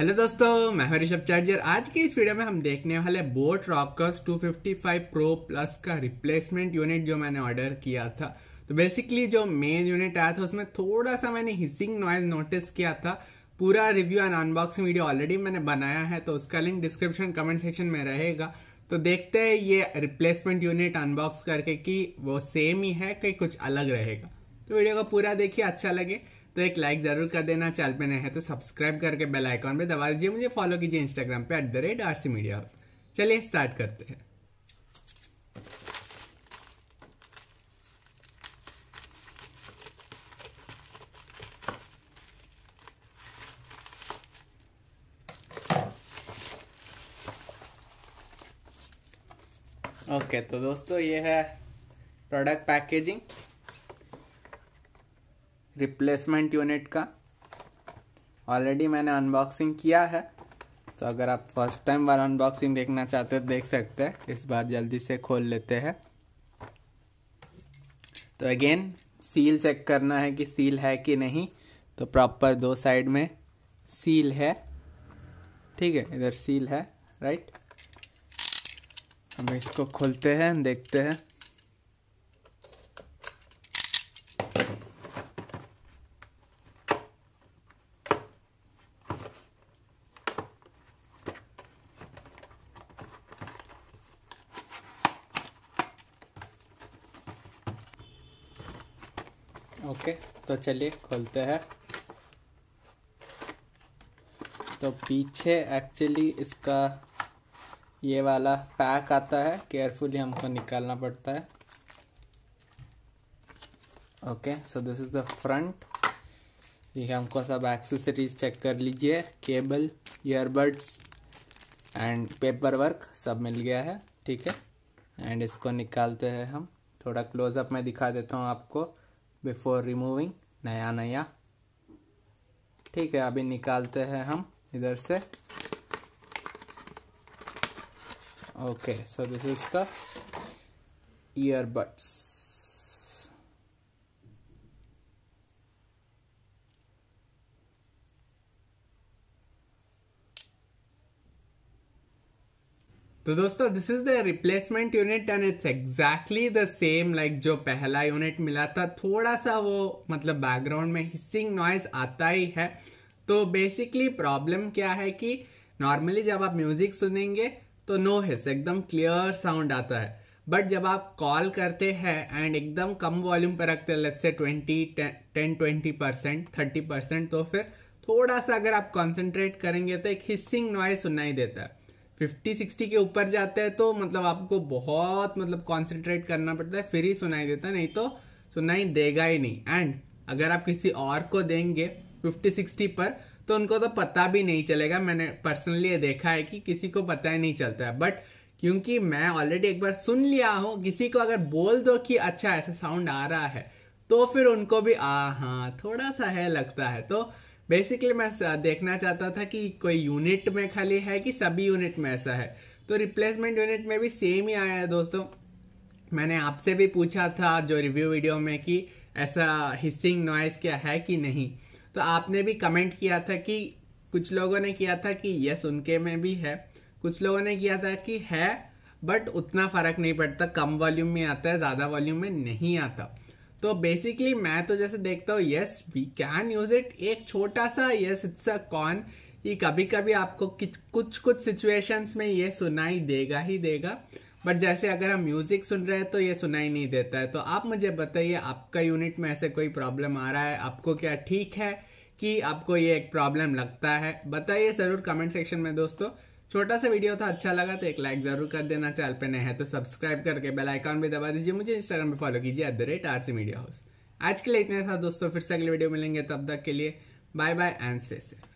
hello दोस्तों मैं Harish charger आज के इस वीडियो में हम देखने वाले बोट रॉकर्स 255 प्रो प्लस का रिप्लेसमेंट यूनिट जो मैंने ऑर्डर किया था तो बेसिकली जो मेन यूनिट आया था उसमें थोड़ा सा मैंने हिसिंग नॉइज नोटिस किया था पूरा review and unboxing video already मैंने बनाया है तो उसका लिंक डिस्क्रिप्शन कमेंट सेक्शन में रहेगा तो देखते हैं ये रिप्लेसमेंट यूनिट अनबॉक्स करके कि वो सेम ही है कि कुछ अलग रहेगा तो वीडियो को पूरा देखिए अच्छा लगे तो एक लाइक जरूर कर देना चैनल पे नए हैं तो सब्सक्राइब करके बेल आइकॉन पे दबा दीजिए मुझे फॉलो कीजिए इंस्टाग्राम पे at the rate R C media house चलिए स्टार्ट करते हैं ओके okay, तो दोस्तों ये है प्रोडक्ट पैकेजिंग रिप्लेसमेंट यूनिट का ऑलरेडी मैंने अनबॉक्सिंग किया है तो अगर आप फर्स्ट टाइम बार अनबॉक्सिंग देखना चाहते हैं देख सकते हैं इस बार जल्दी से खोल लेते हैं तो अगेन सील चेक करना है कि सील है कि नहीं तो प्रॉपर दो साइड में सील है ठीक है इधर सील है राइट हम इसको खोलते हैं देखते हैं ओके तो चलिए खोलते हैं तो पीछे एक्चुअली इसका ये वाला पैक आता है केयरफुली हमको निकालना पड़ता है okay so this is the front ये हमको सब एक्सेसरीज चेक कर लीजिए cable earbuds and paper work सब मिल गया है ठीक है एंड इसको निकालते हैं हम थोड़ा क्लोजअप में दिखा देता हूँ आपको बिफोर रिमूविंग नया नया ठीक है अभी निकालते हैं हम इधर से okay so this is the earbuds तो दोस्तों this is the replacement unit and it's exactly the same like जो पहला यूनिट मिला था थोड़ा सा वो मतलब बैकग्राउंड में हिस्सिंग नॉइज आता ही है तो बेसिकली प्रॉब्लम क्या है कि नॉर्मली जब आप म्यूजिक सुनेंगे तो नो हिस एकदम क्लियर साउंड आता है बट जब आप कॉल करते हैं एंड एकदम कम वॉल्यूम पर रखते हैं let's say twenty ten twenty percent thirty percent तो फिर थोड़ा सा अगर आप कॉन्सेंट्रेट करेंगे तो एक हिस्सिंग नॉइज सुनाई देता है फिफ्टी सिक्सटी के ऊपर जाते हैं तो मतलब आपको बहुत मतलब कॉन्सेंट्रेट करना पड़ता है फिर ही सुनाई देता है नहीं तो सुनाई देगा ही नहीं एंड अगर आप किसी और को देंगे फिफ्टी सिक्सटी पर तो उनको तो पता भी नहीं चलेगा मैंने पर्सनली देखा है कि किसी को पता ही नहीं चलता है बट क्योंकि मैं ऑलरेडी एक बार सुन लिया हूं किसी को अगर बोल दो कि अच्छा ऐसा साउंड आ रहा है तो फिर उनको भी आ हाँ थोड़ा सा है लगता है तो बेसिकली मैं देखना चाहता था कि कोई यूनिट में खाली है कि सभी यूनिट में ऐसा है तो रिप्लेसमेंट यूनिट में भी सेम ही आया है दोस्तों मैंने आपसे भी पूछा था जो रिव्यू वीडियो में कि ऐसा हिस्सिंग नॉइस क्या है कि नहीं तो आपने भी कमेंट किया था कि कुछ लोगों ने किया था कि यस उनके में भी है कुछ लोगों ने किया था कि है बट उतना फर्क नहीं पड़ता कम वॉल्यूम में आता है ज़्यादा वॉल्यूम में नहीं आता तो बेसिकली मैं तो जैसे देखता हूँ yes we can use it एक छोटा सा यस इट्स अ कॉन ये कभी कभी आपको कुछ कुछ सिचुएशंस में ये सुनाई देगा ही देगा बट जैसे अगर हम म्यूजिक सुन रहे हैं तो ये सुनाई नहीं देता है तो आप मुझे बताइए आपका यूनिट में ऐसे कोई प्रॉब्लम आ रहा है आपको क्या ठीक है कि आपको ये एक प्रॉब्लम लगता है बताइए जरूर कमेंट सेक्शन में दोस्तों छोटा सा वीडियो था अच्छा लगा तो एक लाइक जरूर कर देना चैनल पे नए हैं तो सब्सक्राइब करके बेल आइकॉन भी दबा दीजिए मुझे इंस्टाग्राम पे फॉलो कीजिए at the rate R C media house आज के लिए इतना था दोस्तों फिर से अगले वीडियो मिलेंगे तब तक के लिए bye bye and stay safe